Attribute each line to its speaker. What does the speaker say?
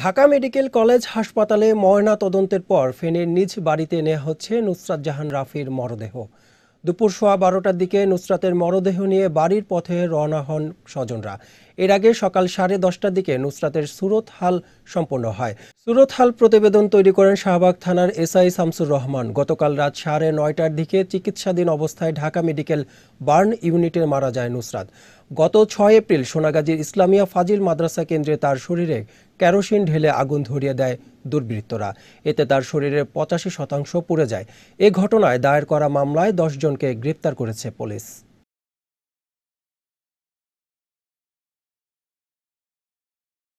Speaker 1: Dhaka medical college হাসপাতালে ময়না তদন্তের পর ফেনের নিজ বাড়িতে নেওয়া হচ্ছে নুসরাত জাহান রাফির মরদেহ দুপুর সোয়া বারোটার দিকে নুসরাতের মরদেহ নিয়ে বাড়ির পথে রওনা হন স্বজনরা এর আগে সকাল সাড়ে দশটার দিকে নুসরাতের সুরত হাল সম্পন্ন হয় সুরত হাল প্রতিবেদন তৈরি করেন শাহবাগ থানার এসআই শামসুর রহমান গতকাল রাত সাড়ে নয়টার দিকে চিকিৎসাধীন অবস্থায় ঢাকা মেডিকেল বার্ন ইউনিটে মারা যায় নুসরাত গত ছয় এপ্রিল সোনাগাজীর ইসলামিয়া ফাজিল মাদ্রাসা কেন্দ্রে তার শরীরে কেরোসিন ঢেলে আগুন ধরিয়ে দেয় দুর্বৃত্তরা এতে তার শরীরের পঁচাশি শতাংশ পুড়ে যায় এ ঘটনায় দায়ের করা মামলায় দশজনকে গ্রেপ্তার করেছে পুলিশ